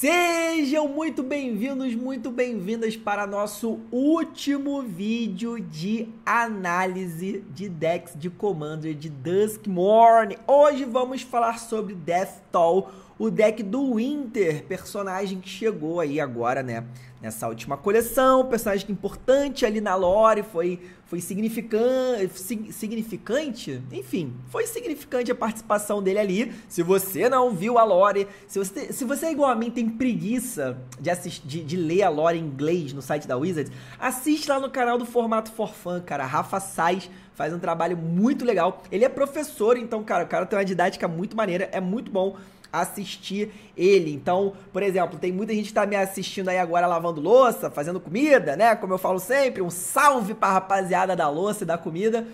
Sejam muito bem-vindos, muito bem-vindas para nosso último vídeo de análise de decks de Commander de Dusk Morning. Hoje vamos falar sobre Death Toll, o deck do Winter, personagem que chegou aí agora, né? Nessa última coleção, personagem importante ali na lore, foi foi significante, significante, enfim, foi significante a participação dele ali. Se você não viu a lore, se você, se você igual a mim, tem preguiça de, assistir, de, de ler a lore em inglês no site da Wizards, assiste lá no canal do Formato Forfan, cara. Rafa Sais faz um trabalho muito legal. Ele é professor, então, cara, o cara tem uma didática muito maneira, é muito bom assistir ele. Então, por exemplo, tem muita gente que tá me assistindo aí agora lavando louça, fazendo comida, né? Como eu falo sempre, um salve pra rapaziada da louça e da comida.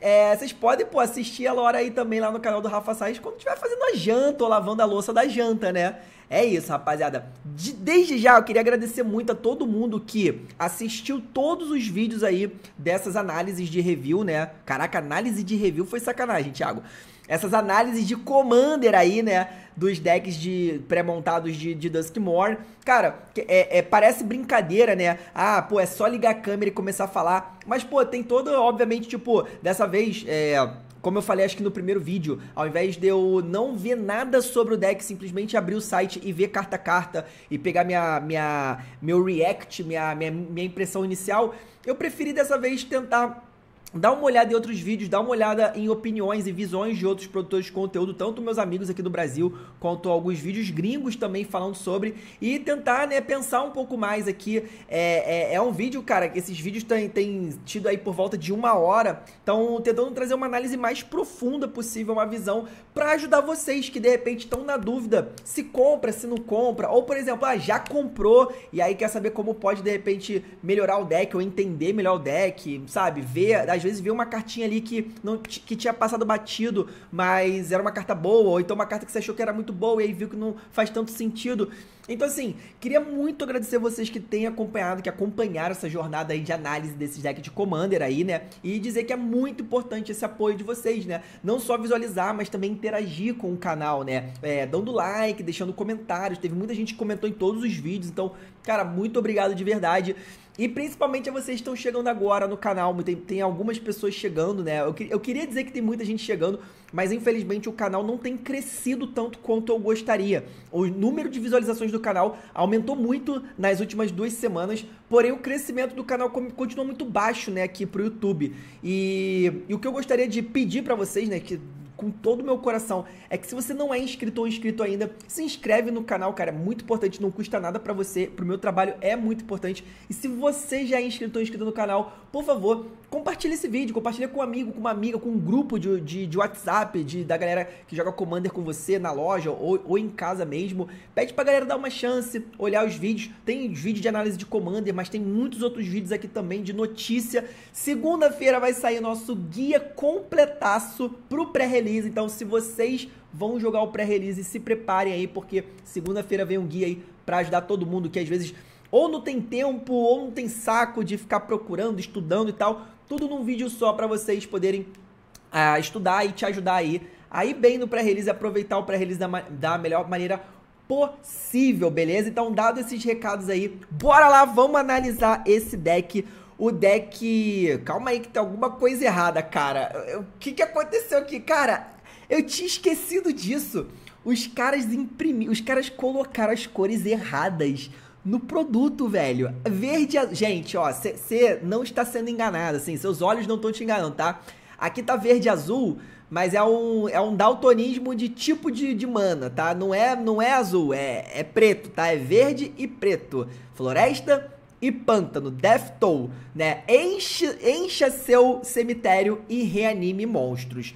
É, vocês podem, pô, assistir a hora aí também lá no canal do Rafa Sainz quando estiver fazendo a janta ou lavando a louça da janta, né? É isso, rapaziada. De, desde já, eu queria agradecer muito a todo mundo que assistiu todos os vídeos aí dessas análises de review, né? Caraca, análise de review foi sacanagem, Thiago essas análises de Commander aí, né? Dos decks de pré-montados de, de Duskmore. Cara, é, é, parece brincadeira, né? Ah, pô, é só ligar a câmera e começar a falar. Mas, pô, tem todo, obviamente, tipo, dessa vez, é, como eu falei, acho que no primeiro vídeo, ao invés de eu não ver nada sobre o deck, simplesmente abrir o site e ver carta a carta e pegar minha, minha, meu react, minha, minha, minha impressão inicial, eu preferi dessa vez tentar Dá uma olhada em outros vídeos, dá uma olhada em opiniões e visões de outros produtores de conteúdo, tanto meus amigos aqui do Brasil, quanto alguns vídeos gringos também falando sobre, e tentar né, pensar um pouco mais aqui. É, é, é um vídeo, cara, esses vídeos têm tido aí por volta de uma hora, então tentando trazer uma análise mais profunda possível, uma visão, para ajudar vocês que de repente estão na dúvida se compra, se não compra, ou por exemplo, ah, já comprou e aí quer saber como pode de repente melhorar o deck ou entender melhor o deck, sabe? Ver às vezes vê uma cartinha ali que não que tinha passado batido, mas era uma carta boa, ou então uma carta que você achou que era muito boa e aí viu que não faz tanto sentido. Então, assim, queria muito agradecer vocês que têm acompanhado, que acompanharam essa jornada aí de análise desses decks de Commander aí, né? E dizer que é muito importante esse apoio de vocês, né? Não só visualizar, mas também interagir com o canal, né? É, dando like, deixando comentários. Teve muita gente que comentou em todos os vídeos. Então, cara, muito obrigado de verdade. E principalmente a vocês que estão chegando agora no canal, tem, tem algumas pessoas chegando, né? Eu, eu queria dizer que tem muita gente chegando, mas infelizmente o canal não tem crescido tanto quanto eu gostaria. O número de visualizações do canal aumentou muito nas últimas duas semanas, porém o crescimento do canal continua muito baixo, né, aqui pro YouTube. E, e o que eu gostaria de pedir para vocês, né, que com todo o meu coração é que se você não é inscrito ou inscrito ainda, se inscreve no canal, cara, é muito importante, não custa nada para você, pro meu trabalho é muito importante. E se você já é inscrito ou inscrito no canal, por favor, compartilha esse vídeo, compartilha com um amigo, com uma amiga, com um grupo de, de, de WhatsApp, de, da galera que joga Commander com você na loja ou, ou em casa mesmo. Pede pra galera dar uma chance, olhar os vídeos. Tem vídeo de análise de Commander, mas tem muitos outros vídeos aqui também de notícia. Segunda-feira vai sair nosso guia completaço pro pré-release. Então, se vocês vão jogar o pré-release, se preparem aí, porque segunda-feira vem um guia aí para ajudar todo mundo que às vezes ou não tem tempo, ou não tem saco de ficar procurando, estudando e tal tudo num vídeo só para vocês poderem uh, estudar e te ajudar aí. Aí bem no pré-release, aproveitar o pré-release da, da melhor maneira possível, beleza? Então, dado esses recados aí, bora lá, vamos analisar esse deck. O deck. Calma aí, que tem alguma coisa errada, cara. O que, que aconteceu aqui? Cara, eu tinha esquecido disso. Os caras imprimiram. Os caras colocaram as cores erradas no produto, velho. Verde, gente, ó, você não está sendo enganado, assim, seus olhos não estão te enganando, tá? Aqui tá verde azul, mas é um, é um daltonismo de tipo de, de mana, tá? Não é, não é azul, é, é preto, tá? É verde e preto. Floresta e pântano, Death Toll, né? Enche encha seu cemitério e reanime monstros.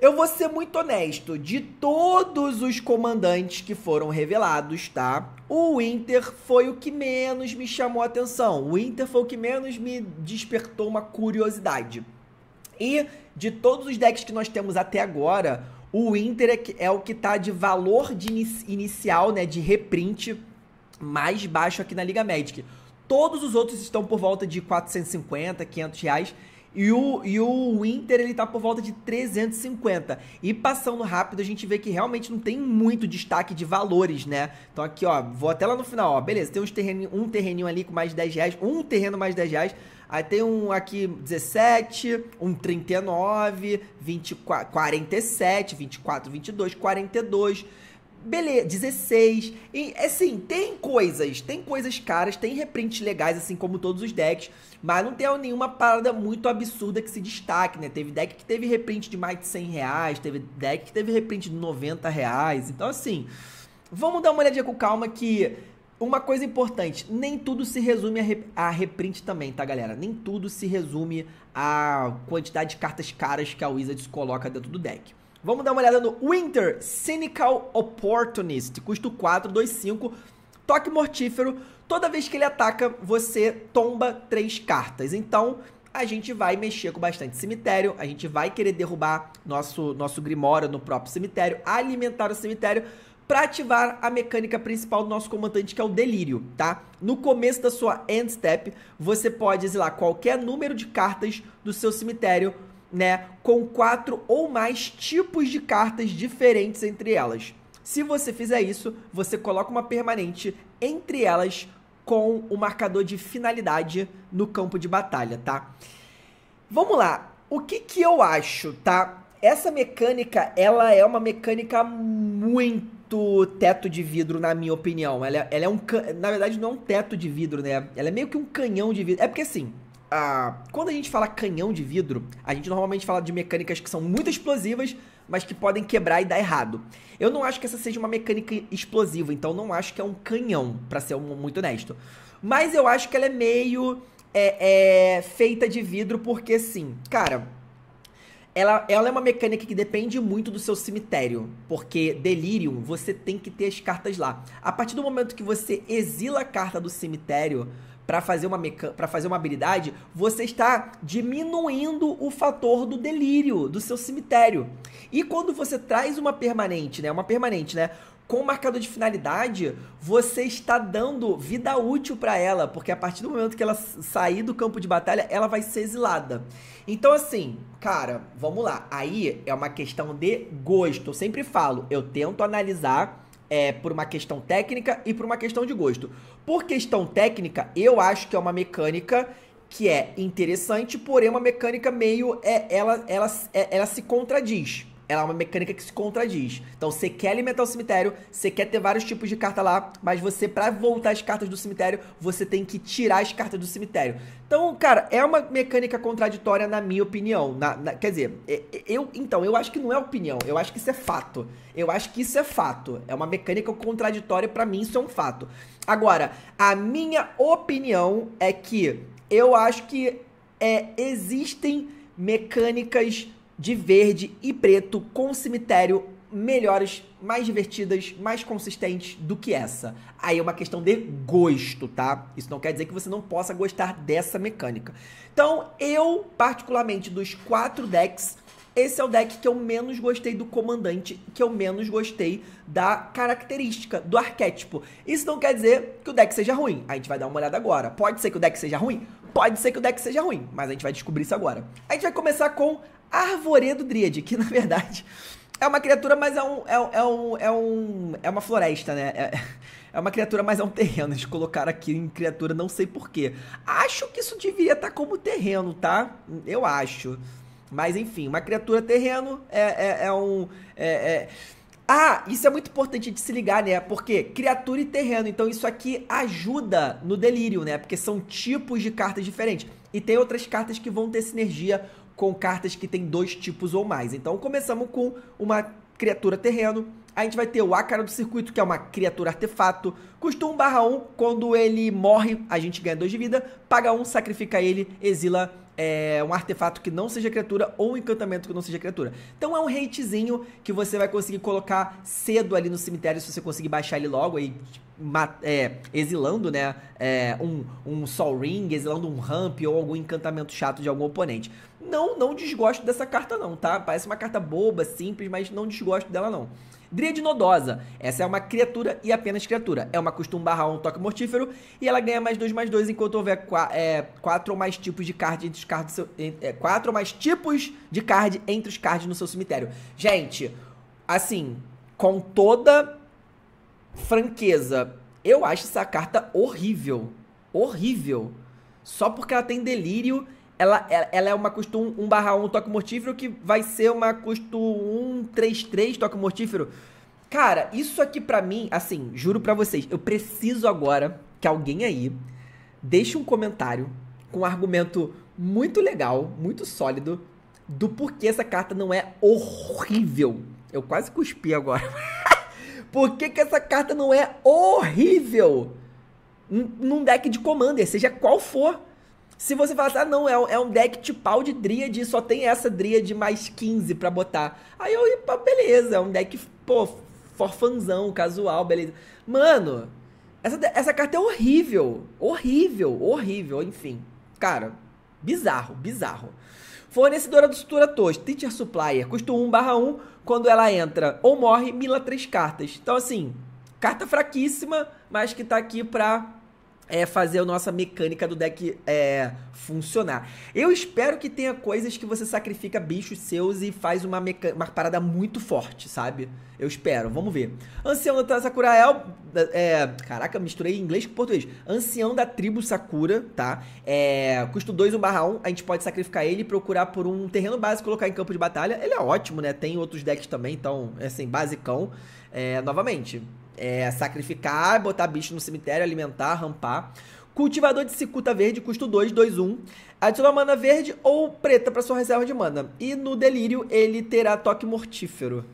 Eu vou ser muito honesto, de todos os comandantes que foram revelados, tá? O Winter foi o que menos me chamou a atenção. O Winter foi o que menos me despertou uma curiosidade. E de todos os decks que nós temos até agora, o Winter é, é o que tá de valor de inicial, né, de reprint mais baixo aqui na Liga Magic. Todos os outros estão por volta de 450, 500 reais. E o, e o Inter, ele tá por volta de 350. E passando rápido, a gente vê que realmente não tem muito destaque de valores, né? Então aqui, ó, vou até lá no final, ó. Beleza, tem uns terreninho, um terreninho ali com mais de 10 reais, um terreno mais de 10 reais. Aí tem um aqui 17, um 39, 24, 47, 24, 22, 42. Beleza, 16. E, assim, tem coisas, tem coisas caras, tem reprints legais, assim como todos os decks, mas não tem nenhuma parada muito absurda que se destaque, né? Teve deck que teve reprint de mais de 100 reais, teve deck que teve reprint de 90 reais. Então, assim, vamos dar uma olhadinha com calma que uma coisa importante, nem tudo se resume a, a, reprint também, tá, galera? Nem tudo se resume a quantidade de cartas caras que a Wizards coloca dentro do deck. Vamos dar uma olhada no Winter Cynical Opportunist, custo 4, 2, 5, toque mortífero. Toda vez que ele ataca, você tomba três cartas. Então, a gente vai mexer com bastante cemitério, a gente vai querer derrubar nosso, nosso Grimório no próprio cemitério, alimentar o cemitério para ativar a mecânica principal do nosso comandante, que é o Delírio, tá? No começo da sua end step, você pode exilar qualquer número de cartas do seu cemitério né, com quatro ou mais tipos de cartas diferentes entre elas. Se você fizer isso, você coloca uma permanente entre elas com o marcador de finalidade no campo de batalha, tá? Vamos lá. O que que eu acho, tá? Essa mecânica, ela é uma mecânica muito teto de vidro, na minha opinião. Ela, é, ela é um... Na verdade, não é um teto de vidro, né? Ela é meio que um canhão de vidro. É porque, assim, ah, quando a gente fala canhão de vidro, a gente normalmente fala de mecânicas que são muito explosivas, mas que podem quebrar e dar errado. Eu não acho que essa seja uma mecânica explosiva, então não acho que é um canhão, para ser muito honesto. Mas eu acho que ela é meio é, é, feita de vidro, porque sim, cara. Ela, ela é uma mecânica que depende muito do seu cemitério, porque Delirium você tem que ter as cartas lá. A partir do momento que você exila a carta do cemitério, para fazer uma para fazer uma habilidade, você está diminuindo o fator do delírio do seu cemitério. E quando você traz uma permanente, né? Uma permanente, né? com marcador de finalidade, você está dando vida útil para ela, porque a partir do momento que ela sair do campo de batalha, ela vai ser exilada. Então, assim, cara, vamos lá. Aí é uma questão de gosto. Eu sempre falo, eu tento analisar é, por uma questão técnica e por uma questão de gosto. Por questão técnica, eu acho que é uma mecânica que é interessante, porém é uma mecânica meio é, ela, ela, ela, é, ela se contradiz ela é uma mecânica que se contradiz. Então você quer alimentar o cemitério, você quer ter vários tipos de carta lá, mas você, para voltar as cartas do cemitério, você tem que tirar as cartas do cemitério. Então, cara, é uma mecânica contraditória, na minha opinião. Na, na, quer dizer, é, é, eu. Então, eu acho que não é opinião, eu acho que isso é fato. Eu acho que isso é fato. É uma mecânica contraditória, para mim, isso é um fato. Agora, a minha opinião é que eu acho que é, existem mecânicas de verde e preto com cemitério melhores, mais divertidas, mais consistentes do que essa. Aí é uma questão de gosto, tá? Isso não quer dizer que você não possa gostar dessa mecânica. Então, eu, particularmente, dos quatro decks, esse é o deck que eu menos gostei do comandante, que eu menos gostei da característica, do arquétipo. Isso não quer dizer que o deck seja ruim. A gente vai dar uma olhada agora. Pode ser que o deck seja ruim? Pode ser que o deck seja ruim, mas a gente vai descobrir isso agora. A gente vai começar com Arvoredo Dríade, que na verdade é uma criatura, mas é um. É, é, um, é, um, é uma floresta, né? É, é uma criatura, mas é um terreno. Eles colocaram aqui em criatura, não sei porquê. Acho que isso devia estar tá como terreno, tá? Eu acho. Mas enfim, uma criatura terreno é, é, é um. É, é, ah, isso é muito importante de se ligar, né? Porque criatura e terreno, então isso aqui ajuda no delírio, né? Porque são tipos de cartas diferentes. E tem outras cartas que vão ter sinergia com cartas que tem dois tipos ou mais. Então começamos com uma criatura terreno. A gente vai ter o Ácara do Circuito, que é uma criatura artefato. Custa 1 barra 1. Quando ele morre, a gente ganha 2 de vida. Paga 1, sacrifica ele, exila é, um artefato que não seja criatura ou um encantamento que não seja criatura. Então é um hatezinho que você vai conseguir colocar cedo ali no cemitério, se você conseguir baixar ele logo. Aí é, exilando, né, é, um, um Sol Ring, exilando um Ramp ou algum encantamento chato de algum oponente. Não, não desgosto dessa carta não, tá? Parece uma carta boba, simples, mas não desgosto dela não. Dríade Nodosa. Essa é uma criatura e apenas criatura. É uma costume barra 1 um toque mortífero e ela ganha mais 2 mais 2 enquanto houver 4 é, ou mais tipos de card entre os cards. é, quatro ou mais tipos de card entre os cards no seu cemitério. Gente, assim, com toda franqueza. Eu acho essa carta horrível. Horrível. Só porque ela tem delírio, ela, ela é uma custo 1, 1 toque mortífero que vai ser uma custo 1, 3, 3 toque mortífero. Cara, isso aqui pra mim, assim, juro pra vocês, eu preciso agora que alguém aí deixe um comentário com um argumento muito legal, muito sólido, do porquê essa carta não é horrível. Eu quase cuspi agora. Por que, que essa carta não é horrível num deck de Commander, seja qual for? Se você falar assim, ah, não, é, um é deck tipo de e só tem essa Dryad mais 15 pra botar. Aí eu, pá, beleza, é um deck, pô, forfanzão, casual, beleza. Mano, essa, essa carta é horrível, horrível, horrível, enfim. Cara, bizarro, bizarro. Fornecedora do Sutura Tos, Teacher Supplier, custo 1 barra 1, quando ela entra ou morre, mila três cartas. Então, assim, carta fraquíssima, mas que tá aqui pra é fazer a nossa mecânica do deck é, funcionar. Eu espero que tenha coisas que você sacrifica bichos seus e faz uma, uma parada muito forte, sabe? Eu espero, vamos ver. Ancião da Sakurael, é, é, caraca, misturei inglês com português. Ancião da tribo Sakura, tá? É, custo 2, 1 barra 1, a gente pode sacrificar ele e procurar por um terreno base colocar em campo de batalha. Ele é ótimo, né? Tem outros decks também, então, é assim, basicão. É, novamente, é, sacrificar, botar bicho no cemitério, alimentar, rampar. Cultivador de cicuta verde, custo 2, 2, 1. Adiciona mana verde ou preta para sua reserva de mana. E no delírio ele terá toque mortífero.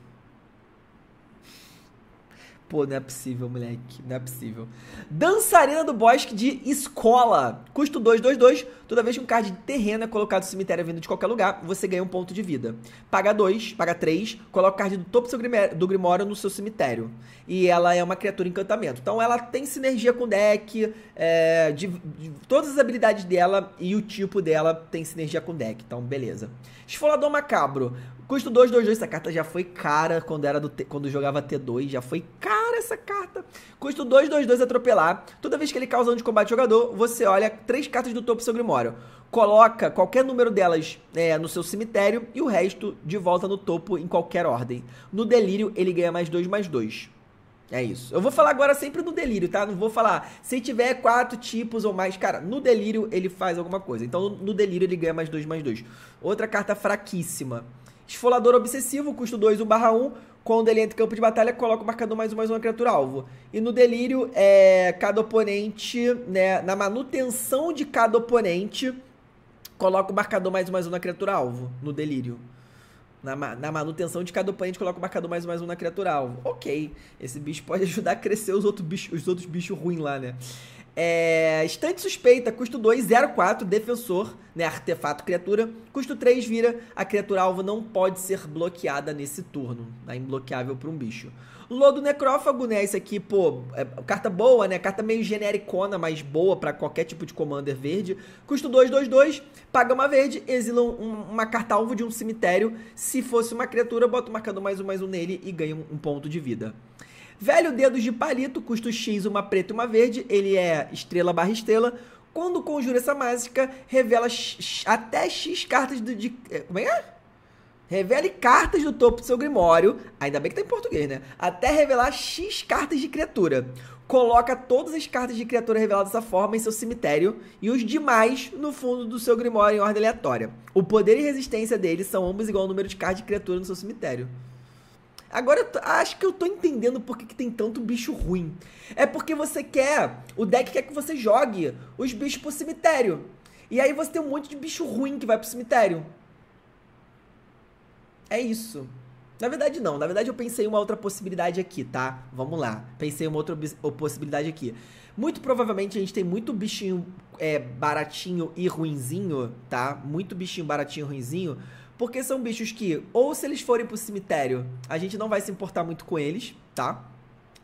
Pô, não é possível, moleque. Não é possível. Dançarina do Bosque de escola. Custo 2. Toda vez que um card de terreno é colocado no cemitério vindo de qualquer lugar, você ganha um ponto de vida. Paga 2, paga 3, coloca o card do topo do, seu grimório, do Grimório no seu cemitério. E ela é uma criatura encantamento. Então ela tem sinergia com o deck. É, de, de, todas as habilidades dela e o tipo dela tem sinergia com o deck. Então, beleza. Esfolador Macabro. Custo 2, 2, 2. Essa carta já foi cara quando era do T, quando jogava T2. Já foi cara essa carta. Custo 2, 2, 2 atropelar. Toda vez que ele causa um de combate jogador, você olha três cartas do topo do seu Grimório. Coloca qualquer número delas é, no seu cemitério e o resto de volta no topo em qualquer ordem. No delírio, ele ganha mais 2, mais 2. É isso. Eu vou falar agora sempre no delírio, tá? Não vou falar se tiver quatro tipos ou mais. Cara, no delírio ele faz alguma coisa. Então no delírio ele ganha mais dois, mais dois. Outra carta fraquíssima. Esfolador obsessivo, custo 2, 1 barra 1. Quando ele entra em campo de batalha, coloca o marcador mais um, mais uma criatura alvo. E no delírio, é, cada oponente, né, na manutenção de cada oponente, coloca o marcador mais um, mais um na criatura alvo. No delírio. Na, na, manutenção de cada oponente, coloca o marcador mais um, mais um na criatura alvo. Ok. Esse bicho pode ajudar a crescer os, outros bichos, os outros bichos ruins lá, né? É, estante suspeita, custo 2, 04, defensor, né? Artefato criatura. Custo 3, vira. A criatura alvo não pode ser bloqueada nesse turno. Tá imbloqueável para um bicho. Lodo Necrófago, né? Esse aqui, pô, é carta boa, né? Carta meio genericona, mas boa para qualquer tipo de commander verde. Custo 2, 2, 2. Paga uma verde, exila um, uma carta alvo de um cemitério. Se fosse uma criatura, bota o marcador mais um, mais um nele e ganha um, um ponto de vida. Velho Dedos de Palito, custo X, uma preta e uma verde, ele é estrela barra estrela. Quando conjura essa mágica, revela até X cartas do, de. Eh, como é, é? Revele cartas do topo do seu grimório, ainda bem que tá em português, né? Até revelar X cartas de criatura. Coloca todas as cartas de criatura reveladas dessa forma em seu cemitério e os demais no fundo do seu grimório em ordem aleatória. O poder e resistência dele são ambos igual ao número de cartas de criatura no seu cemitério. Agora acho que eu tô entendendo por que, que tem tanto bicho ruim. É porque você quer. O deck quer que você jogue os bichos pro cemitério. E aí você tem um monte de bicho ruim que vai pro cemitério. É isso. Na verdade, não. Na verdade, eu pensei uma outra possibilidade aqui, tá? Vamos lá. Pensei uma outra possibilidade aqui. Muito provavelmente a gente tem muito bichinho é, baratinho e ruinzinho, tá? Muito bichinho baratinho e ruinzinho porque são bichos que, ou se eles forem pro cemitério, a gente não vai se importar muito com eles, tá?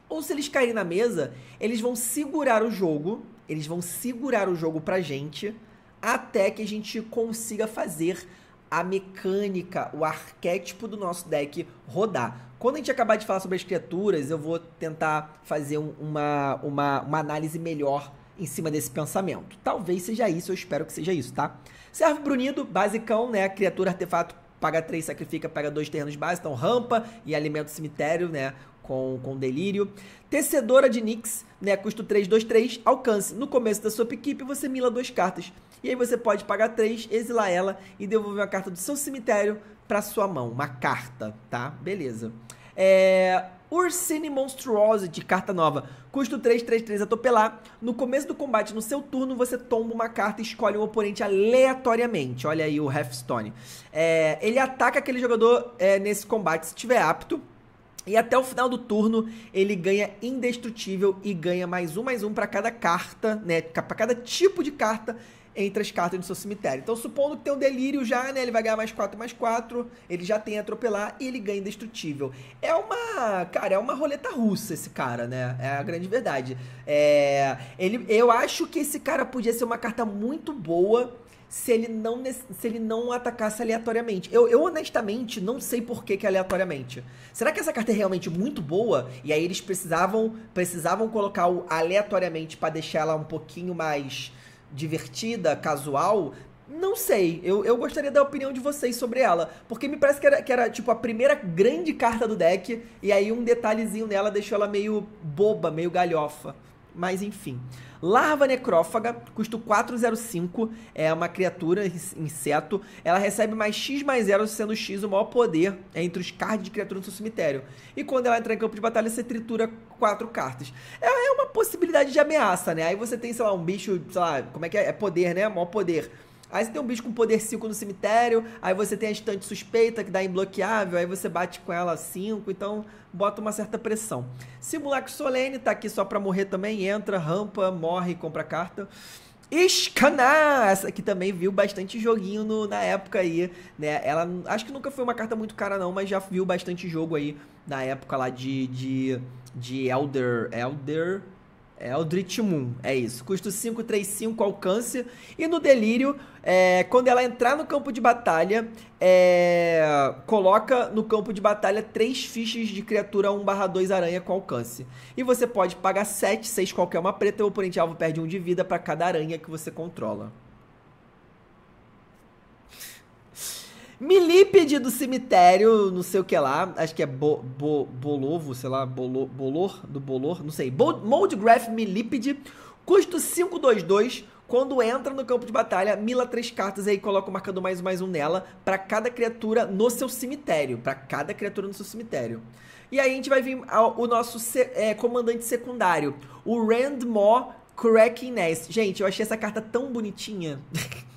Ou se eles caírem na mesa, eles vão segurar o jogo, eles vão segurar o jogo pra gente, até que a gente consiga fazer a mecânica, o arquétipo do nosso deck rodar. Quando a gente acabar de falar sobre as criaturas, eu vou tentar fazer uma, uma, uma análise melhor em cima desse pensamento. Talvez seja isso, eu espero que seja isso, tá? Serve Brunido, basicão, né? Criatura, artefato, paga 3, sacrifica, pega dois terrenos base, então rampa e alimenta o cemitério, né? Com, com delírio. Tecedora de Nix, né? Custo 3, 2, 3, alcance. No começo da sua equipe, você mila duas cartas. E aí você pode pagar 3, exilar ela e devolver uma carta do seu cemitério para sua mão. Uma carta, tá? Beleza. É, Ursini Monstruosity, carta nova. Custo 3, 3, 3, atopelar. No começo do combate, no seu turno, você tomba uma carta e escolhe um oponente aleatoriamente. Olha aí o Hearthstone. É, ele ataca aquele jogador é, nesse combate, se tiver apto. E até o final do turno, ele ganha indestrutível e ganha mais um, mais um para cada carta, né? Para cada tipo de carta entre as cartas do seu cemitério. Então, supondo que tem um delírio já, né? Ele vai ganhar mais 4, mais 4, ele já tem atropelar e ele ganha indestrutível. É uma, cara, é uma roleta russa esse cara, né? É a grande verdade. É, ele, eu acho que esse cara podia ser uma carta muito boa se ele não, se ele não atacasse aleatoriamente. Eu, eu honestamente não sei por que, que aleatoriamente. Será que essa carta é realmente muito boa? E aí eles precisavam precisavam colocar o aleatoriamente para deixar ela um pouquinho mais divertida, casual, não sei, eu, eu gostaria da opinião de vocês sobre ela, porque me parece que era, que era tipo a primeira grande carta do deck, e aí um detalhezinho nela deixou ela meio boba, meio galhofa. Mas enfim. Larva necrófaga, custo 405, é uma criatura, inseto. Ela recebe mais X mais 0, sendo X o maior poder é entre os cards de criatura no seu cemitério. E quando ela entra em campo de batalha, você tritura quatro cartas. É, é uma possibilidade de ameaça, né? Aí você tem, sei lá, um bicho, sei lá, como é que é? É poder, né? Maior poder Aí você tem um bicho com poder 5 no cemitério, aí você tem a estante suspeita que dá imbloqueável, aí você bate com ela 5, então bota uma certa pressão. Simulacro Solene tá aqui só pra morrer também, entra, rampa, morre, compra carta. Escaná! Essa aqui também viu bastante joguinho no, na época aí, né? Ela acho que nunca foi uma carta muito cara, não, mas já viu bastante jogo aí na época lá de, de, de Elder. Elder. É o Moon, é isso. Custo 5, 3, 5, alcance. E no Delírio, é, quando ela entrar no campo de batalha, é, coloca no campo de batalha três fichas de criatura 1 barra 2 aranha com alcance. E você pode pagar 7, 6 qualquer uma preta, e o oponente alvo perde 1 um de vida para cada aranha que você controla. Milípede do cemitério, não sei o que lá. Acho que é bo, bo, Bolovo, sei lá, bolo, Bolor, do Bolor, não sei. Bo, Moldgraph Milípede, custo 522. Quando entra no campo de batalha, mila três cartas e aí coloca o marcador mais um mais um nela para cada criatura no seu cemitério. para cada criatura no seu cemitério. E aí a gente vai vir ao, o nosso é, comandante secundário, o Randmore Cracking Gente, eu achei essa carta tão bonitinha.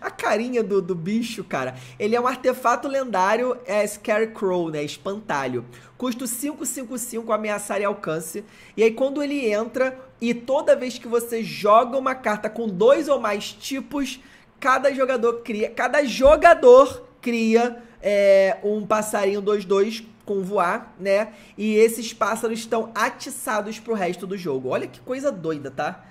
A carinha do, do bicho, cara. Ele é um artefato lendário, é Scarecrow, né? Espantalho. Custo 555, ameaçar e alcance. E aí, quando ele entra, e toda vez que você joga uma carta com dois ou mais tipos, cada jogador cria. Cada jogador cria é, um passarinho 2-2 com voar, né? E esses pássaros estão atiçados pro resto do jogo. Olha que coisa doida, tá?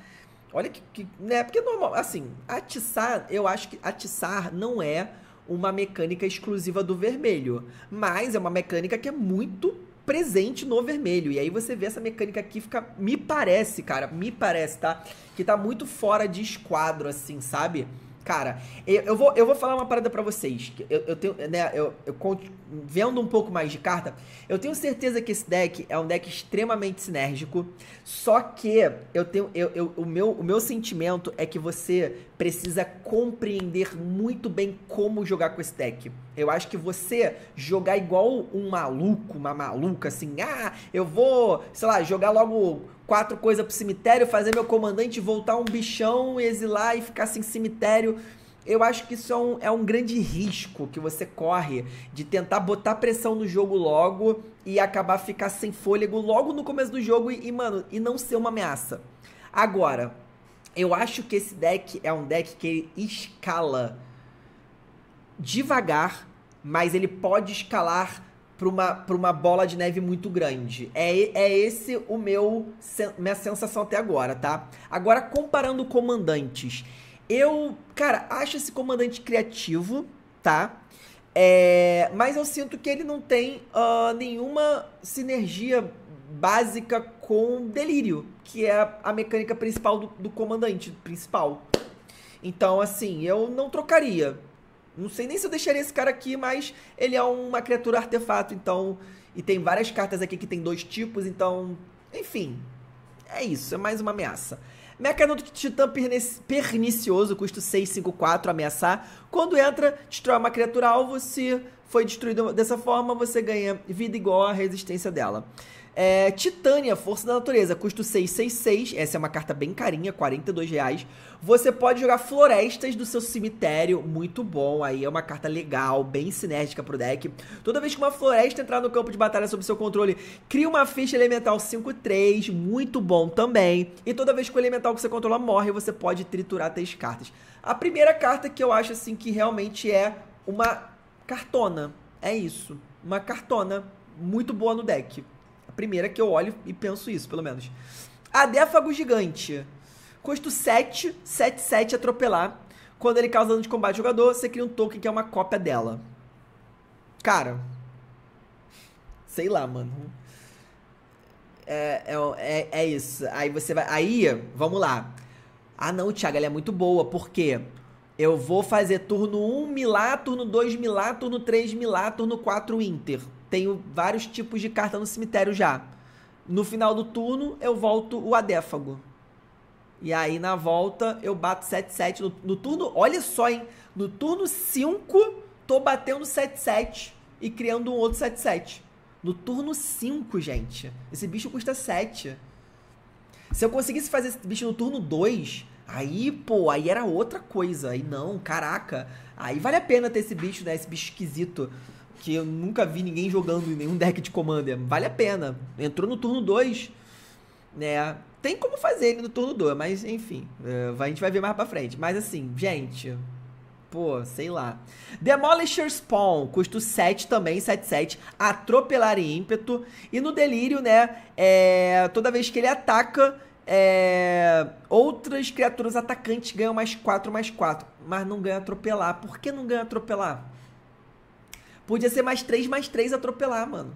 Olha que, que né? Porque é normal, assim, atiçar, eu acho que atiçar não é uma mecânica exclusiva do vermelho, mas é uma mecânica que é muito presente no vermelho. E aí você vê essa mecânica aqui fica, me parece, cara, me parece, tá? Que tá muito fora de esquadro assim, sabe? Cara, eu, eu, vou, eu vou falar uma parada para vocês. Eu, eu tenho, né, eu, eu conto, vendo um pouco mais de carta, eu tenho certeza que esse deck é um deck extremamente sinérgico. Só que eu tenho, eu, eu, o, meu, o meu sentimento é que você precisa compreender muito bem como jogar com esse deck. Eu acho que você jogar igual um maluco, uma maluca, assim, ah, eu vou, sei lá, jogar logo quatro coisas pro cemitério, fazer meu comandante voltar um bichão, exilar e ficar sem assim cemitério. Eu acho que isso é um, é um grande risco que você corre de tentar botar pressão no jogo logo e acabar ficar sem fôlego logo no começo do jogo e, e mano, e não ser uma ameaça. Agora, eu acho que esse deck é um deck que ele escala devagar, mas ele pode escalar para uma, uma bola de neve muito grande. É, é esse o meu minha sensação até agora, tá? Agora comparando comandantes, eu, cara, acho esse comandante criativo, tá? É, mas eu sinto que ele não tem uh, nenhuma sinergia básica com delírio, que é a mecânica principal do, do comandante principal. Então, assim, eu não trocaria não sei nem se eu deixaria esse cara aqui, mas ele é uma criatura artefato, então. E tem várias cartas aqui que tem dois tipos, então. Enfim. É isso, é mais uma ameaça. Mecanuto Titã Pernicioso, custo 654, ameaçar. Quando entra, destrói uma criatura alvo. Se foi destruído dessa forma, você ganha vida igual à resistência dela. É, Titânia, Força da Natureza, custo 666. Essa é uma carta bem carinha, 42 reais. Você pode jogar Florestas do seu cemitério, muito bom. Aí é uma carta legal, bem sinérgica pro deck. Toda vez que uma floresta entrar no campo de batalha sob seu controle, cria uma ficha elemental 53, muito bom também. E toda vez que o elemental que você controla morre, você pode triturar três cartas. A primeira carta que eu acho assim que realmente é uma cartona. É isso, uma cartona muito boa no deck. A primeira que eu olho e penso isso, pelo menos. Adéfago gigante. Custo 7, 7, 7 atropelar. Quando ele causa dano de combate ao jogador, você cria um token que é uma cópia dela. Cara. Sei lá, mano. É, é, é, é isso. Aí você vai. Aí, vamos lá. Ah, não, Thiago, ela é muito boa, porque eu vou fazer turno 1 Milá, turno 2 Milá, turno 3 Milá, turno 4 Inter tenho vários tipos de carta no cemitério já. No final do turno, eu volto o Adéfago. E aí, na volta, eu bato 7-7. No, no, turno, olha só, hein? No turno 5, tô batendo 7-7 e criando um outro 7-7. No turno 5, gente. Esse bicho custa 7. Se eu conseguisse fazer esse bicho no turno 2, aí, pô, aí era outra coisa. Aí não, caraca. Aí vale a pena ter esse bicho, né? Esse bicho esquisito que eu nunca vi ninguém jogando em nenhum deck de Commander. É, vale a pena. Entrou no turno 2, né? Tem como fazer ele no turno 2, mas enfim, é, a gente vai ver mais pra frente. Mas assim, gente, pô, sei lá. Demolisher Spawn, custo 7 também, 7, 7. Atropelar e ímpeto. E no delírio, né? É, toda vez que ele ataca, é, outras criaturas atacantes ganham mais 4, mais 4. Mas não ganha atropelar. Por que não ganha atropelar? Podia ser mais 3, mais 3, atropelar, mano.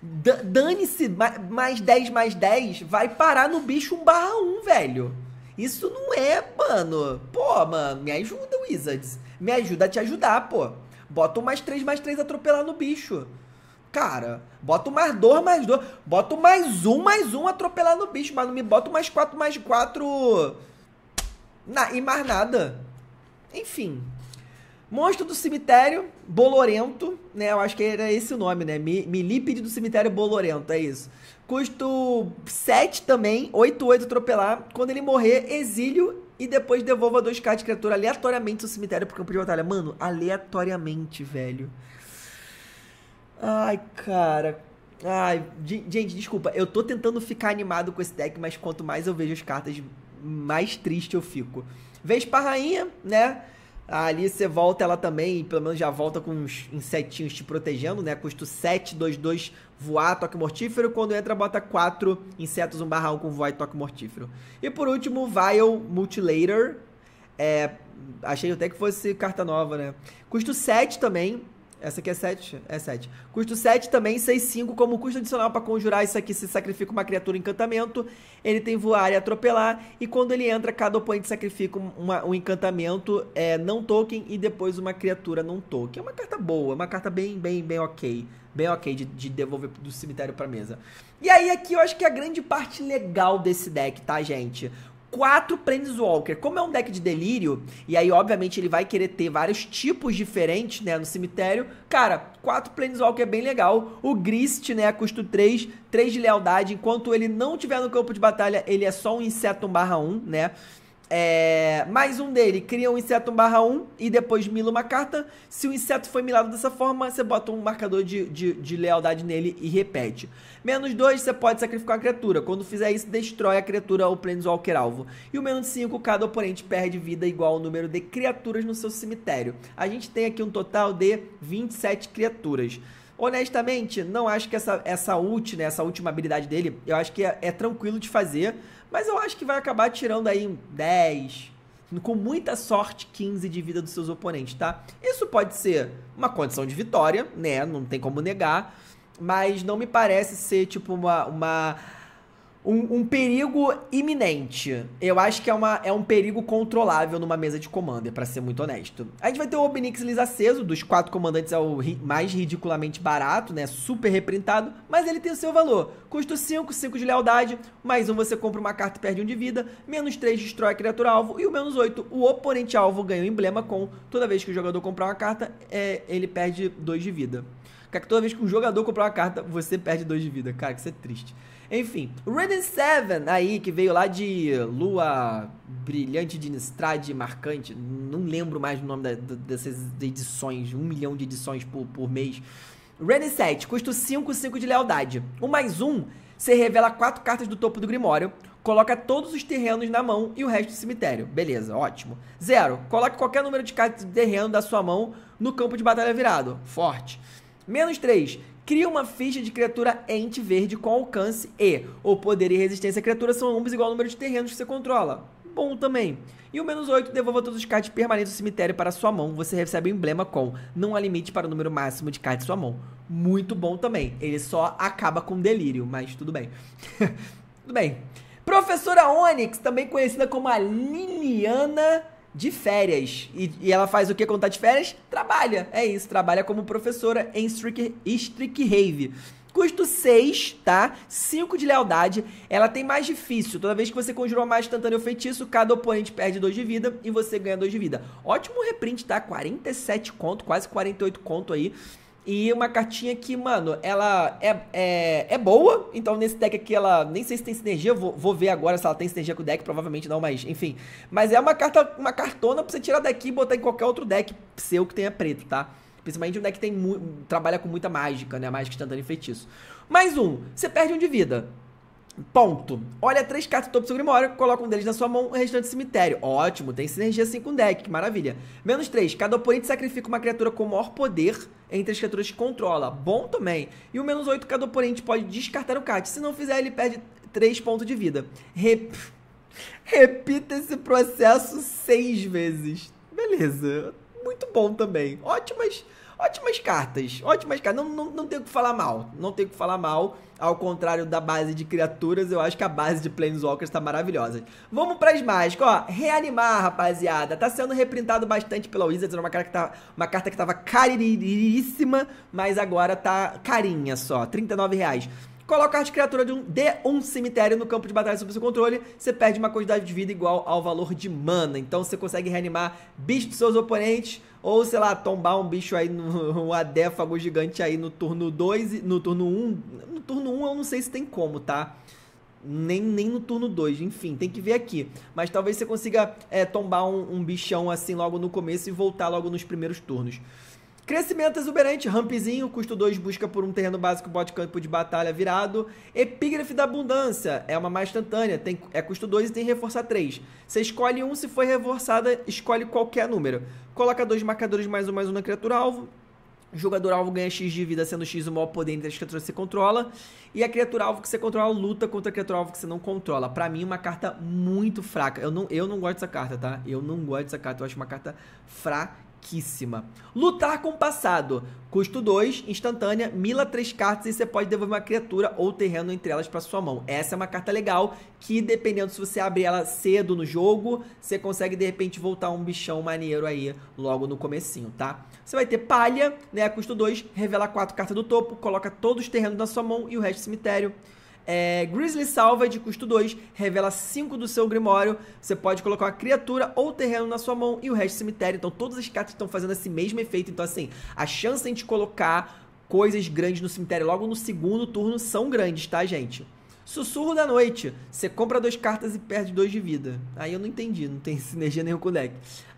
dane-se, mais 10, mais 10, vai parar no bicho 1 barra 1, velho. Isso não é, mano. Pô, mano, me ajuda, Wizards. Me ajuda a te ajudar, pô. Bota um mais 3, mais 3 atropelar no bicho. Cara, bota um mais 2, mais 2. Bota um mais 1, mais 1 atropelar no bicho, mas não me bota um mais 4, mais 4. Na, e mais nada. Enfim, Monstro do Cemitério Bolorento, né? Eu acho que era esse o nome, né? Milípede do Cemitério Bolorento, é isso. Custo 7 também, 8, 8 atropelar. Quando ele morrer, exílio e depois devolva 2k de criatura aleatoriamente do cemitério pro campo de batalha. Mano, aleatoriamente, velho. Ai, cara. Ai, gente, desculpa. Eu tô tentando ficar animado com esse deck, mas quanto mais eu vejo as cartas, mais triste eu fico. Vespa Rainha, né? Ali você volta ela também, pelo menos já volta com uns insetinhos te protegendo, né? Custo 7, 2, 2, voar, toque mortífero. Quando entra, bota 4 insetos 1 barra 1 com voar e toque mortífero. E por último, Vile Mutilator. É, achei até que fosse carta nova, né? Custo 7 também, essa aqui é 7? É 7. Custo 7 também, 6, 5. Como custo adicional para conjurar isso aqui, se sacrifica uma criatura encantamento. Ele tem voar e atropelar. E quando ele entra, cada oponente sacrifica uma, um encantamento é, não token e depois uma criatura não token. É uma carta boa, é uma carta bem, bem, bem ok. Bem ok de, de devolver do cemitério pra mesa. E aí aqui eu acho que é a grande parte legal desse deck, tá, gente? quatro Planeswalker. Como é um deck de delírio, e aí obviamente ele vai querer ter vários tipos diferentes, né, no cemitério. Cara, quatro Planeswalker é bem legal. O Grist, né, custo 3, 3 de lealdade. Enquanto ele não tiver no campo de batalha, ele é só um inseto 1 barra 1, né? É, mais um dele, cria um inseto 1 barra 1 e depois mila uma carta. Se o inseto foi milado dessa forma, você bota um marcador de, de, de lealdade nele e repete. Menos 2, você pode sacrificar a criatura. Quando fizer isso, destrói a criatura ou Planeswalker alvo. E o menos 5, cada oponente perde vida igual ao número de criaturas no seu cemitério. A gente tem aqui um total de 27 criaturas. Honestamente, não acho que essa, essa ult, né, essa última habilidade dele, eu acho que é, é tranquilo de fazer, mas eu acho que vai acabar tirando aí 10, com muita sorte, 15 de vida dos seus oponentes, tá? Isso pode ser uma condição de vitória, né? Não tem como negar. Mas não me parece ser, tipo, uma, uma um, um, perigo iminente. Eu acho que é, uma, é um perigo controlável numa mesa de commander, para ser muito honesto. A gente vai ter o Obnix aceso, dos quatro comandantes é o ri, mais ridiculamente barato, né? Super reprintado, mas ele tem o seu valor. custa 5, 5 de lealdade, mais um você compra uma carta e perde um de vida, menos 3 destrói a criatura alvo, e o menos 8, o oponente alvo ganha o um emblema com, toda vez que o jogador comprar uma carta, é, ele perde 2 de vida. Cara, toda vez que um jogador comprar uma carta, você perde 2 de vida. Cara, que isso é triste. Enfim, Raiden Seven aí, que veio lá de Lua Brilhante de Nistrade Marcante, não lembro mais o nome da, da, dessas edições, um milhão de edições por, por mês. Raiden 7, custa 5, 5 de lealdade. O mais um, você revela quatro cartas do topo do Grimório, coloca todos os terrenos na mão e o resto do cemitério. Beleza, ótimo. Zero, coloca qualquer número de cartas de terreno da sua mão no campo de batalha virado. Forte. Menos 3. Cria uma ficha de criatura ente verde com alcance e o poder e resistência à criatura são ambos igual ao número de terrenos que você controla. Bom também. E o menos 8, devolva todos os cards permanentes do cemitério para sua mão. Você recebe o emblema com. Não há limite para o número máximo de cards em sua mão. Muito bom também. Ele só acaba com delírio, mas tudo bem. tudo bem. Professora Onyx, também conhecida como a Liliana de férias. E, e, ela faz o que quando tá de férias? Trabalha. É isso, trabalha como professora em Strickhave. Custo 6, tá? 5 de lealdade. Ela tem mais difícil. Toda vez que você conjura mais instantâneo feitiço, cada oponente perde 2 de vida e você ganha 2 de vida. Ótimo reprint, tá? 47 conto, quase 48 conto aí. E uma cartinha que, mano, ela é, é, é boa. Então, nesse deck aqui, ela. Nem sei se tem sinergia. Vou, vou ver agora se ela tem sinergia com o deck. Provavelmente não, mas enfim. Mas é uma carta, uma cartona pra você tirar daqui e botar em qualquer outro deck seu que tenha preto, tá? Principalmente um deck que tem trabalha com muita mágica, né? Mágica instantânea e feitiço. Mais um. Você perde um de vida. Ponto. Olha três cartas do topo sobre coloca um deles na sua mão, o restante cemitério. Ótimo, tem sinergia assim com o deck, que maravilha. Menos três, cada oponente sacrifica uma criatura com maior poder entre as criaturas que controla. Bom também. E o menos oito, cada oponente pode descartar o card. Se não fizer, ele perde três pontos de vida. Rep... Repita esse processo seis vezes. Beleza. Muito bom também. Ótimas Ótimas cartas, ótimas cartas. Não, não, não tenho o que falar mal. Não tenho o que falar mal. Ao contrário da base de criaturas, eu acho que a base de Planeswalkers tá maravilhosa. Vamos pras mágicas, ó. Reanimar, rapaziada. Tá sendo reprintado bastante pela Wizards. Era uma carta que, tá, uma carta que tava cariríssima, mas agora tá carinha só. R$39,00. reais. Coloca a criatura de um, de um cemitério no campo de batalha sob seu controle, você perde uma quantidade de vida igual ao valor de mana. Então você consegue reanimar bichos dos seus oponentes ou, sei lá, tombar um bicho aí, no, um adéfago gigante aí no turno 2, no turno 1. Um. No turno 1 um eu não sei se tem como, tá? Nem, nem no turno 2, enfim, tem que ver aqui. Mas talvez você consiga é, tombar um, um bichão assim logo no começo e voltar logo nos primeiros turnos. Crescimento exuberante, rampzinho, custo 2 busca por um terreno básico bot campo de batalha virado. Epígrafe da abundância, é uma mais instantânea, tem, é custo 2 e tem reforçar 3. Você escolhe um, se for reforçada, escolhe qualquer número. Coloca dois marcadores mais um mais um na criatura alvo. O jogador alvo ganha X de vida, sendo X o maior poder entre as criaturas que você controla. E a criatura alvo que você controla luta contra a criatura alvo que você não controla. Pra mim, uma carta muito fraca. Eu não, eu não gosto dessa carta, tá? Eu não gosto dessa carta. Eu acho uma carta fraca fraquíssima. Lutar com o passado. Custo 2, instantânea, mila 3 cartas e você pode devolver uma criatura ou terreno entre elas para sua mão. Essa é uma carta legal que, dependendo se você abrir ela cedo no jogo, você consegue de repente voltar um bichão maneiro aí logo no comecinho, tá? Você vai ter palha, né? Custo 2, revela 4 cartas do topo, coloca todos os terrenos na sua mão e o resto do cemitério. É, Grizzly Salva de custo 2, revela 5 do seu Grimório. Você pode colocar uma criatura ou terreno na sua mão e o resto cemitério. Então todas as cartas estão fazendo esse mesmo efeito. Então, assim, a chance de a gente colocar coisas grandes no cemitério logo no segundo turno são grandes, tá, gente? Sussurro da noite. Você compra duas cartas e perde dois de vida. Aí eu não entendi, não tem sinergia nenhum com o deck.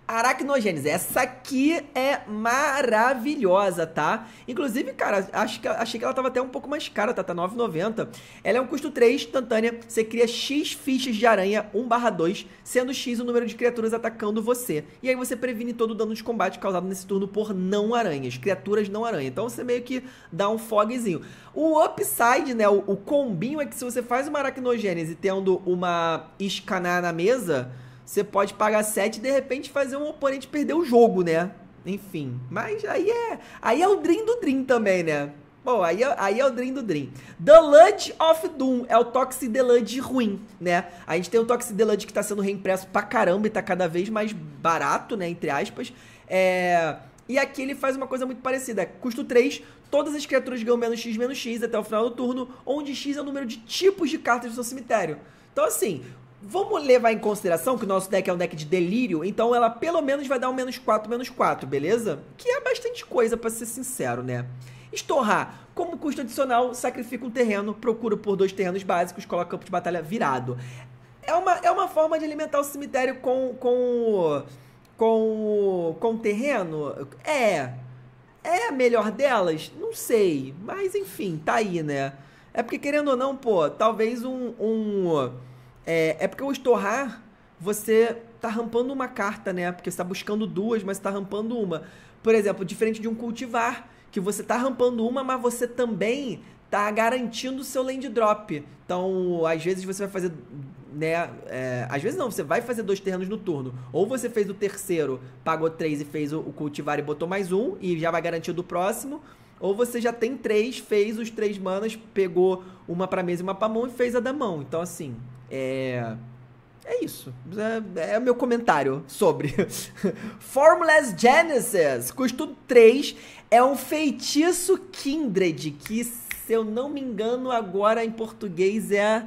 Aracnogênese, essa aqui é maravilhosa, tá? Inclusive, cara, acho que, achei que ela tava até um pouco mais cara, tá? Tá 9,90. Ela é um custo 3, instantânea. Você cria X fichas de aranha, 1 barra 2, sendo X o número de criaturas atacando você. E aí você previne todo o dano de combate causado nesse turno por não-aranhas, criaturas não-aranha. Então você meio que dá um fogzinho. O upside, né, o, o combinho é que se você faz uma aracnogênese tendo uma escanar na mesa você pode pagar 7 e de repente fazer um oponente perder o jogo, né? Enfim, mas aí é, aí é o Dream do Dream também, né? Bom, aí é, aí é o Dream do Dream. The Lud of Doom é o Toxic The Lud ruim, né? A gente tem o Toxic The Lud que tá sendo reimpresso pra caramba e tá cada vez mais barato, né? Entre aspas. É... E aqui ele faz uma coisa muito parecida. Custo 3, todas as criaturas ganham menos X menos X até o final do turno, onde X é o número de tipos de cartas do seu cemitério. Então, assim, Vamos levar em consideração que o nosso deck é um deck de delírio, então ela pelo menos vai dar um menos 4, menos 4, beleza? Que é bastante coisa, para ser sincero, né? Estorrar. Como custo adicional, sacrifica um terreno, procura por dois terrenos básicos, coloca campo de batalha virado. É uma, é uma forma de alimentar o cemitério com, com, com, com terreno? É. É a melhor delas? Não sei. Mas enfim, tá aí, né? É porque, querendo ou não, pô, talvez um, um é, é porque o estourar você tá rampando uma carta, né? Porque você tá buscando duas, mas está rampando uma. Por exemplo, diferente de um cultivar, que você tá rampando uma, mas você também tá garantindo o seu land drop. Então, às vezes você vai fazer né? É, às vezes não, você vai fazer dois terrenos no turno. Ou você fez o terceiro, pagou três e fez o, o, cultivar e botou mais um, e já vai garantir do próximo. Ou você já tem três, fez os três manas, pegou uma pra mesa e uma pra mão e fez a da mão. Então, assim, é. É isso. É, é o meu comentário sobre. Formless Genesis, custo 3. É um feitiço Kindred, que, se eu não me engano, agora em português é.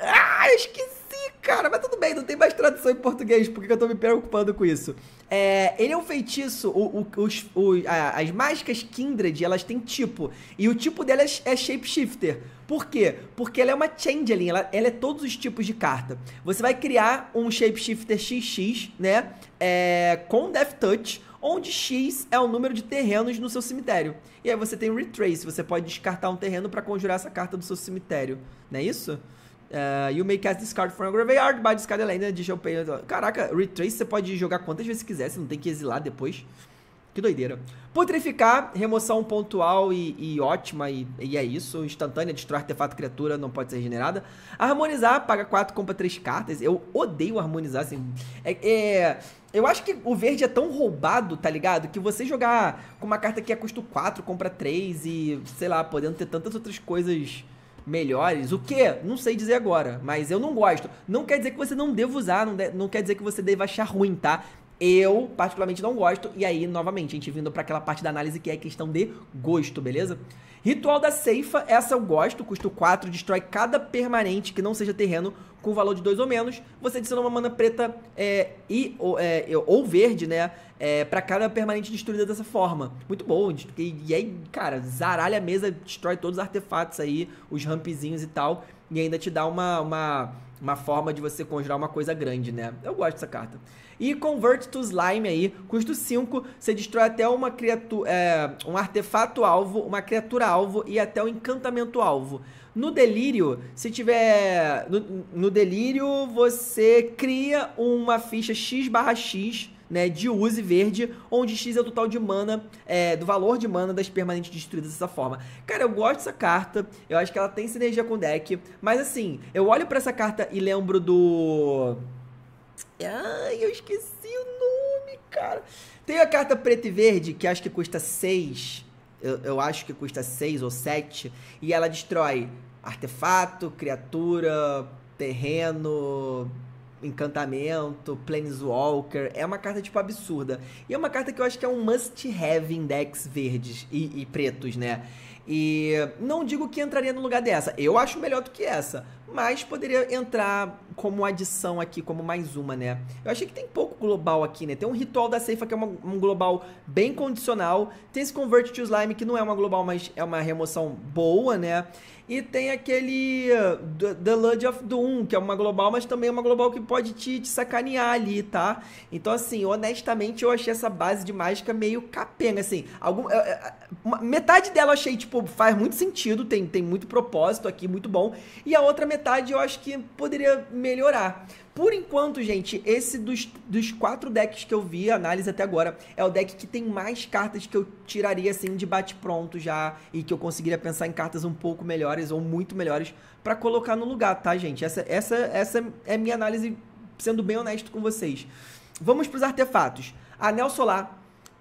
Ah, eu esqueci, cara. Mas tudo bem, não tem mais tradução em português. porque eu tô me preocupando com isso? É, ele é um feitiço. O, o, os, o, a, as mágicas Kindred, elas têm tipo. E o tipo delas é shapeshifter. Por quê? Porque ela é uma changeling, ela, ela é todos os tipos de carta. Você vai criar um shapeshifter XX, né? É, com Death Touch, onde X é o número de terrenos no seu cemitério. E aí você tem Retrace, você pode descartar um terreno para conjurar essa carta do seu cemitério. Não é isso? Uh, you may cast this card from graveyard by discard a land, Caraca, Retrace você pode jogar quantas vezes quiser, você não tem que exilar depois. Que doideira. Putrificar, remoção pontual e, e ótima, e, e, é isso. Instantânea, destrói artefato criatura, não pode ser regenerada. Harmonizar, paga 4, compra 3 cartas. Eu odeio harmonizar, assim. É, é, eu acho que o verde é tão roubado, tá ligado? Que você jogar com uma carta que é custo 4, compra 3 e, sei lá, podendo ter tantas outras coisas melhores. O que? Não sei dizer agora, mas eu não gosto. Não quer dizer que você não deva usar, não, de, não quer dizer que você deva achar ruim, tá? Eu, particularmente, não gosto. E aí, novamente, a gente vindo para aquela parte da análise que é questão de gosto, beleza? Ritual da Ceifa, essa eu gosto, custo 4, destrói cada permanente que não seja terreno com valor de 2 ou menos. Você adiciona uma mana preta é, e, ou, é, ou, verde, né? É, para cada permanente destruída dessa forma. Muito bom. E, e, aí, cara, zaralha a mesa, destrói todos os artefatos aí, os rampzinhos e tal. E ainda te dá uma, uma uma forma de você conjurar uma coisa grande, né? Eu gosto dessa carta. E Convert to Slime aí, custo 5, você destrói até uma criatura, é, um artefato alvo, uma criatura alvo e até um encantamento alvo. No delírio, se tiver no, no delírio, você cria uma ficha x/x né, de use verde, onde X é o total de mana, é, do valor de mana das permanentes destruídas dessa forma. Cara, eu gosto dessa carta, eu acho que ela tem sinergia com o deck, mas assim, eu olho para essa carta e lembro do... Ai, eu esqueci o nome, cara. Tem a carta preta e verde, que acho que custa 6. Eu, eu, acho que custa 6 ou 7. E ela destrói artefato, criatura, terreno, Encantamento, Planeswalker. É uma carta, tipo, absurda. E é uma carta que eu acho que é um must-have em decks verdes e, e, pretos, né? E não digo que entraria no lugar dessa. Eu acho melhor do que essa. Mas poderia entrar como adição aqui, como mais uma, né? Eu achei que tem pouco global aqui, né? Tem um Ritual da Ceifa que é uma, um global bem condicional. Tem esse Convert to Slime que não é uma global, mas é uma remoção boa, né? E tem aquele uh, The Lodge of Doom, que é uma global, mas também é uma global que pode te, te, sacanear ali, tá? Então, assim, honestamente, eu achei essa base de mágica meio capenga, assim. Algum, eh, eh, metade dela eu achei, tipo, faz muito sentido, tem, tem muito propósito aqui, muito bom. E a outra metade eu acho que poderia melhorar. Por enquanto, gente, esse dos, dos quatro decks que eu vi, análise até agora, é o deck que tem mais cartas que eu tiraria, assim, de bate-pronto já. E que eu conseguiria pensar em cartas um pouco melhores ou muito melhores para colocar no lugar, tá, gente? Essa, essa, essa é minha análise, sendo bem honesto com vocês. Vamos pros artefatos. Anel Solar,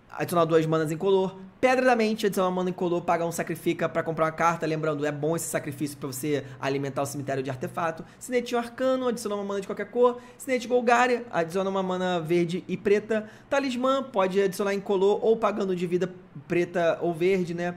adicionar duas manas em color. Pedra da Mente, uma mana em Incolor, paga um sacrifica para comprar uma carta. Lembrando, é bom esse sacrifício para você alimentar o cemitério de artefato. Sinetinho Arcano, adiciona uma mana de qualquer cor. Cinete Golgária, adiciona uma mana verde e preta. Talismã, pode adicionar incolor ou pagando de vida preta ou verde, né?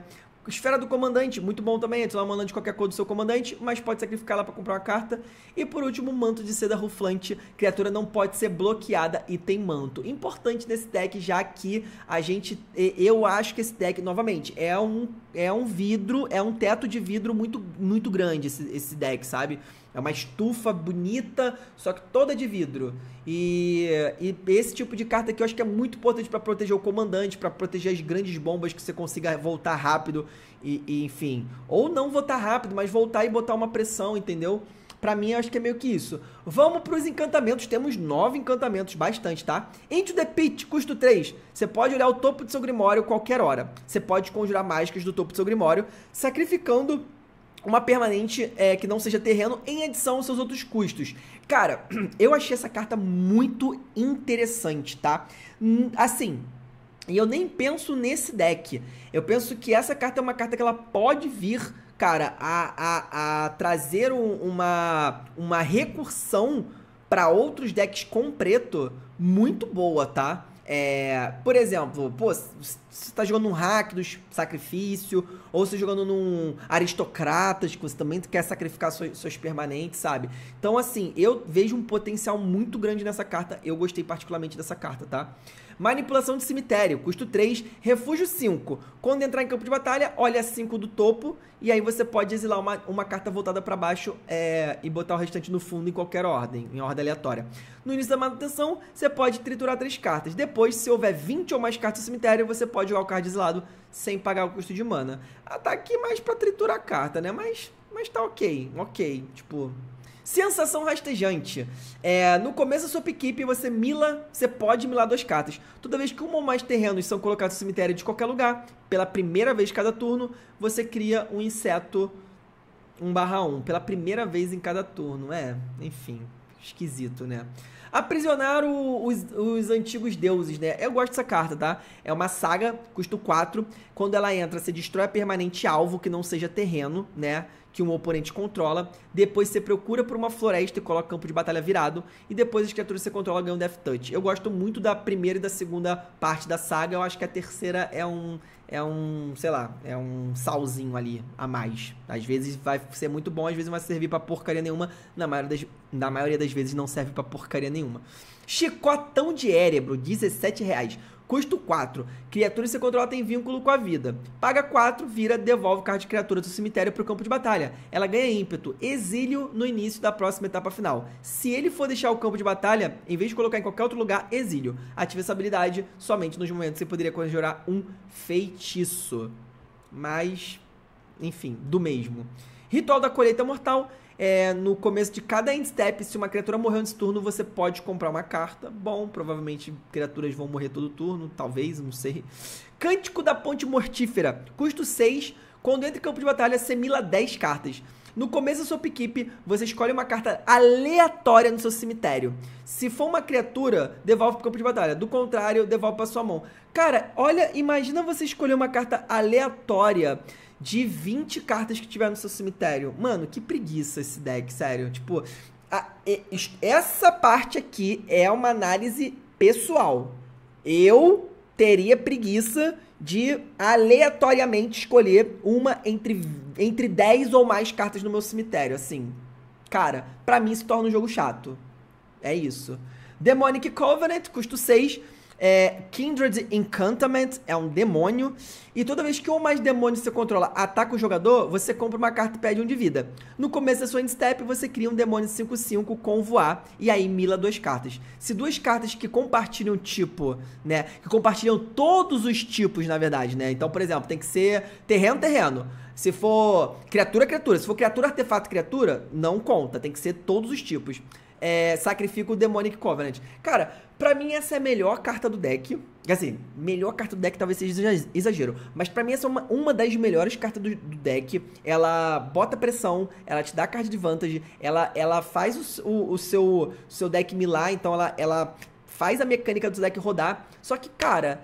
Esfera do Comandante, muito bom também, adicionar uma mana de qualquer cor do seu comandante, mas pode sacrificar ela para comprar uma carta. E por último, Manto de Seda Ruflante, criatura não pode ser bloqueada e tem manto. Importante nesse deck, já que a gente, eu acho que esse deck, novamente, é um, é um vidro, é um teto de vidro muito, muito grande esse, esse deck, sabe? É uma estufa bonita, só que toda de vidro. E, e esse tipo de carta aqui eu acho que é muito importante para proteger o comandante, para proteger as grandes bombas que você consiga voltar rápido e, e, enfim, ou não voltar rápido, mas voltar e botar uma pressão, entendeu? Para mim, eu acho que é meio que isso. Vamos para os encantamentos. Temos nove encantamentos, bastante, tá? Into the Pit, custo 3. Você pode olhar o topo do seu Grimório qualquer hora. Você pode conjurar mágicas do topo do seu Grimório, sacrificando uma permanente é, que não seja terreno em adição aos seus outros custos. Cara, eu achei essa carta muito interessante, tá? Hum, assim, e eu nem penso nesse deck. Eu penso que essa carta é uma carta que ela pode vir, cara, a, a, a trazer um, uma, uma recursão para outros decks com preto muito boa, tá? É, por exemplo, pô, você tá jogando um hack do sacrifício, ou você jogando num aristocratas, que você também quer sacrificar so, seus permanentes, sabe? Então, assim, eu vejo um potencial muito grande nessa carta. Eu gostei particularmente dessa carta, tá? Manipulação de cemitério, custo 3, refúgio 5. Quando entrar em campo de batalha, olha 5 do topo e aí você pode exilar uma, uma carta voltada para baixo é, e botar o restante no fundo em qualquer ordem, em ordem aleatória. No início da manutenção, você pode triturar 3 cartas. Depois, se houver 20 ou mais cartas no cemitério, você pode jogar o card exilado sem pagar o custo de mana. Ah, tá aqui mais pra triturar a carta, né? Mas, mas tá ok, ok. Tipo, Sensação rastejante. É, no começo da sua equipe, você mila, você pode milar duas cartas. Toda vez que um ou mais terrenos são colocados no cemitério de qualquer lugar, pela primeira vez cada turno, você cria um inseto 1 barra 1. Pela primeira vez em cada turno. É, enfim, esquisito, né? Aprisionar o, os, os antigos deuses, né? Eu gosto dessa carta, tá? É uma saga, custo 4. Quando ela entra, você destrói permanente alvo que não seja terreno, né? que um oponente controla. Depois você procura por uma floresta e coloca campo de batalha virado. E depois as criaturas que você controla ganham Death Touch. Eu gosto muito da primeira e da segunda parte da saga. Eu acho que a terceira é um, é um, sei lá, é um salzinho ali a mais. Às vezes vai ser muito bom, às vezes não vai servir para porcaria nenhuma. Na maioria das, na maioria das vezes não serve para porcaria nenhuma. Chicotão de érebro, 17 reais. Custo 4. Criatura que você controla tem vínculo com a vida. Paga 4, vira, devolve o card de criatura do cemitério para o campo de batalha. Ela ganha ímpeto. Exílio no início da próxima etapa final. Se ele for deixar o campo de batalha, em vez de colocar em qualquer outro lugar, exílio. Ative essa habilidade somente nos momentos que você poderia conjurar um feitiço. Mas, enfim, do mesmo. Ritual da Colheita Mortal é, no começo de cada end step, se uma criatura morreu nesse turno, você pode comprar uma carta. Bom, provavelmente criaturas vão morrer todo turno, talvez, não sei. Cântico da Ponte Mortífera, custo 6. Quando entra em campo de batalha, você mila 10 cartas. No começo da sua upkeep, você escolhe uma carta aleatória no seu cemitério. Se for uma criatura, devolve pro campo de batalha. Do contrário, devolve pra sua mão. Cara, olha, imagina você escolher uma carta aleatória de 20 cartas que tiver no seu cemitério. Mano, que preguiça esse deck, sério. Tipo, a, essa parte aqui é uma análise pessoal. Eu teria preguiça de aleatoriamente escolher uma entre, entre 10 ou mais cartas no meu cemitério, assim. Cara, para mim se torna um jogo chato. É isso. Demonic Covenant, custo 6 é, Kindred Encantment é um demônio. E toda vez que um ou mais demônios você controla ataca o jogador, você compra uma carta e perde um de vida. No começo da sua endstep, você cria um demônio 5-5 com voar e aí mila duas cartas. Se duas cartas que compartilham tipo, né? Que compartilham todos os tipos, na verdade, né? Então, por exemplo, tem que ser terreno, terreno. Se for criatura, criatura. Se for criatura, artefato, criatura, não conta. Tem que ser todos os tipos é, sacrifica o Demonic Covenant. Cara, para mim essa é a melhor carta do deck. Assim, melhor carta do deck talvez seja exagero. Mas para mim essa é uma, uma das melhores cartas do, do, deck. Ela bota pressão, ela te dá card de vantagem, ela, ela faz o, o, o seu, seu deck milar, então ela, ela faz a mecânica do deck rodar. Só que, cara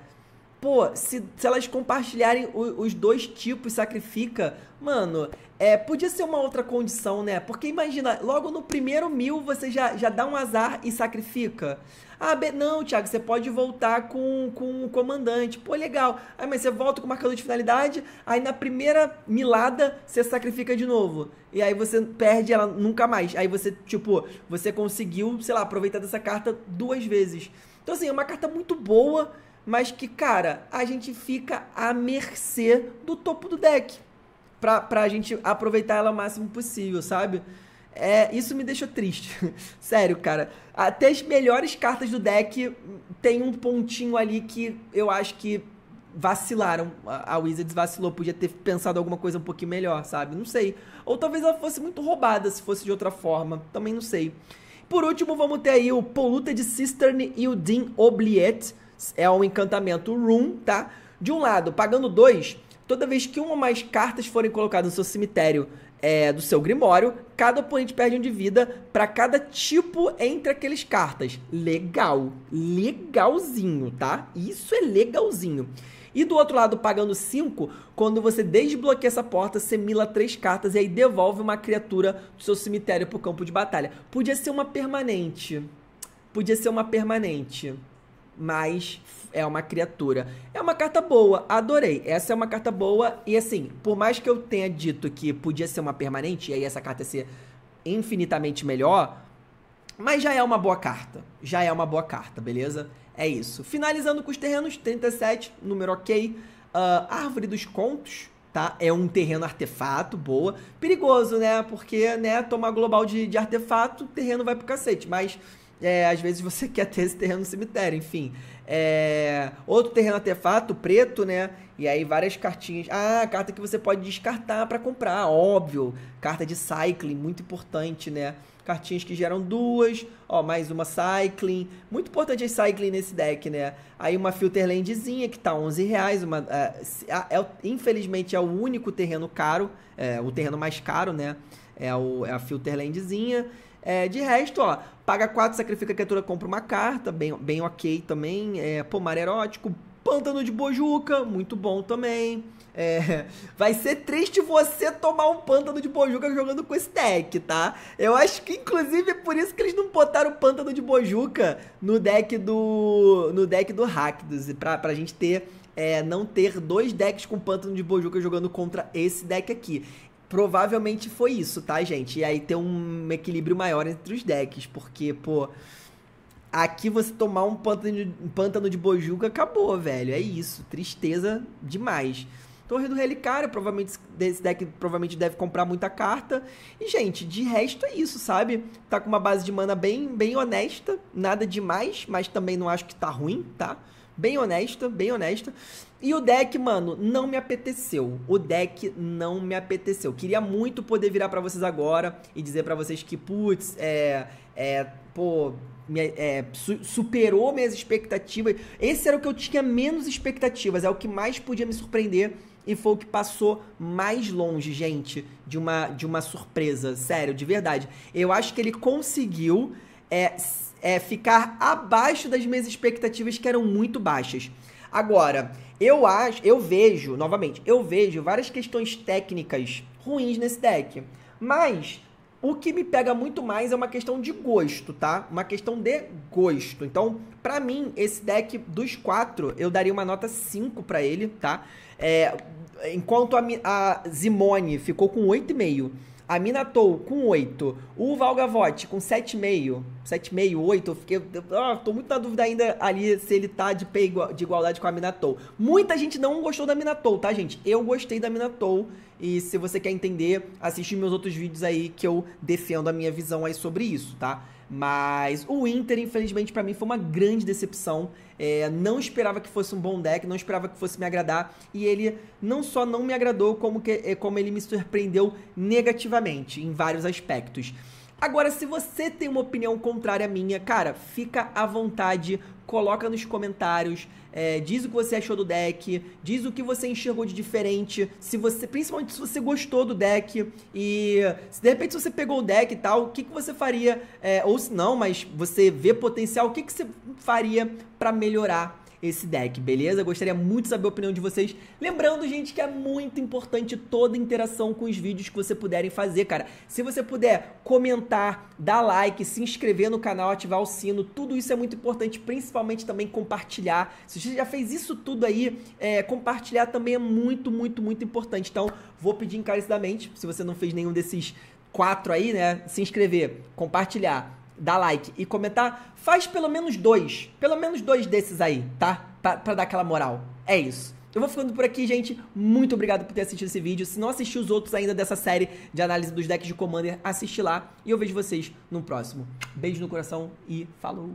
Pô, se, se elas compartilharem o, os dois tipos sacrifica, mano, é, podia ser uma outra condição, né? Porque imagina, logo no primeiro mil você já, já dá um azar e sacrifica. Ah, be, não, Thiago, você pode voltar com, com o comandante. Pô, legal. Aí, mas você volta com o marcador de finalidade, aí na primeira milada você sacrifica de novo. E aí você perde ela nunca mais. Aí você, tipo, você conseguiu, sei lá, aproveitar dessa carta duas vezes. Então, assim, é uma carta muito boa mas que, cara, a gente fica à mercê do topo do deck pra, pra gente aproveitar ela o máximo possível, sabe? É, isso me deixou triste. Sério, cara. Até as melhores cartas do deck tem um pontinho ali que eu acho que vacilaram. A Wizards vacilou, podia ter pensado alguma coisa um pouquinho melhor, sabe? Não sei. Ou talvez ela fosse muito roubada se fosse de outra forma. Também não sei. Por último, vamos ter aí o Poluta de Cistern e o Dean Obliette é um encantamento Rune, tá? De um lado, pagando dois, toda vez que uma ou mais cartas forem colocadas no seu cemitério é, do seu Grimório, cada oponente perde um de vida para cada tipo entre aqueles cartas. Legal. Legalzinho, tá? Isso é legalzinho. E do outro lado, pagando 5, quando você desbloqueia essa porta, você mila 3 cartas e aí devolve uma criatura do seu cemitério pro campo de batalha. Podia ser uma permanente. Podia ser uma permanente mas é uma criatura. É uma carta boa, adorei. Essa é uma carta boa e assim, por mais que eu tenha dito que podia ser uma permanente e aí essa carta ser infinitamente melhor, mas já é uma boa carta. Já é uma boa carta, beleza? É isso. Finalizando com os terrenos, 37, número ok. Uh, árvore dos Contos, tá? É um terreno artefato, boa. Perigoso, né? Porque, né, tomar global de, de artefato, terreno vai pro cacete. Mas é, às vezes você quer ter esse terreno no cemitério, enfim. É, outro terreno artefato, preto, né? E aí várias cartinhas. Ah, carta que você pode descartar para comprar, óbvio. Carta de cycling, muito importante, né? Cartinhas que geram duas, ó, mais uma cycling. Muito importante a cycling nesse deck, né? Aí uma filterlandzinha que tá 11 reais. Uma, é, é, infelizmente é o único terreno caro, é, o terreno mais caro, né? É, o, é a filterlandzinha. É, de resto, ó, paga 4, sacrifica a criatura, compra uma carta, bem, bem ok também. É, pomar erótico, pântano de bojuca, muito bom também. É, vai ser triste você tomar um pântano de bojuca jogando com esse deck, tá? Eu acho que, inclusive, é por isso que eles não botaram o pântano de bojuca no deck do. no deck do Rakdos. Pra, pra gente ter. É, não ter dois decks com pântano de bojuca jogando contra esse deck aqui. Provavelmente foi isso, tá, gente? E aí ter um equilíbrio maior entre os decks, porque, pô. Aqui você tomar um pântano, de bojuga, acabou, velho. É isso. Tristeza demais. Torre do Relicário, provavelmente desse deck provavelmente deve comprar muita carta. E, gente, de resto é isso, sabe? Tá com uma base de mana bem, bem honesta, nada demais, mas também não acho que tá ruim, tá? bem honesta, bem honesta. E o deck, mano, não me apeteceu. O deck não me apeteceu. Queria muito poder virar para vocês agora e dizer para vocês que, putz, é, é, pô, me, é, su superou minhas expectativas. Esse era o que eu tinha menos expectativas, é o que mais podia me surpreender e foi o que passou mais longe, gente, de uma de uma surpresa, sério, de verdade. Eu acho que ele conseguiu é, é, ficar abaixo das minhas expectativas que eram muito baixas. Agora, eu acho, eu vejo, novamente, eu vejo várias questões técnicas ruins nesse deck, mas o que me pega muito mais é uma questão de gosto, tá? Uma questão de gosto. Então, para mim, esse deck dos quatro, eu daria uma nota 5 para ele, tá? É, enquanto a, a Zimone ficou com 8,5 a Minatou com 8. O Valgavote com 7,5. 7,5, 8. Eu fiquei. Ah, tô muito na dúvida ainda ali se ele tá de pé de igualdade com a Minatou. Muita gente não gostou da Minatou, tá, gente? Eu gostei da Minatou. E se você quer entender, assiste meus outros vídeos aí que eu defendo a minha visão aí sobre isso, tá? Mas o Inter, infelizmente, para mim foi uma grande decepção. É, não esperava que fosse um bom deck, não esperava que fosse me agradar. E ele não só não me agradou, como, que, é, como ele me surpreendeu negativamente em vários aspectos. Agora, se você tem uma opinião contrária à minha, cara, fica à vontade, coloca nos comentários, é, diz o que você achou do deck, diz o que você enxergou de diferente, se você, principalmente se você gostou do deck e se de repente você pegou o deck e tal, o que, que você faria, é, ou se não, mas você vê potencial, o que, que você faria para melhorar esse deck, beleza? Gostaria muito de saber a opinião de vocês. Lembrando, gente, que é muito importante toda interação com os vídeos que você puderem fazer, cara. Se você puder comentar, dar like, se inscrever no canal, ativar o sino, tudo isso é muito importante, principalmente também compartilhar. Se você já fez isso tudo aí, é, compartilhar também é muito, muito, muito importante. Então, vou pedir encarecidamente, se você não fez nenhum desses quatro aí, né? Se inscrever, compartilhar dar like e comentar, faz pelo menos dois. Pelo menos dois desses aí, tá? Pra, pra dar aquela moral. É isso. Eu vou ficando por aqui, gente. Muito obrigado por ter assistido esse vídeo. Se não assistiu os outros ainda dessa série de análise dos decks de Commander, assiste lá. E eu vejo vocês no próximo. Beijo no coração e falou!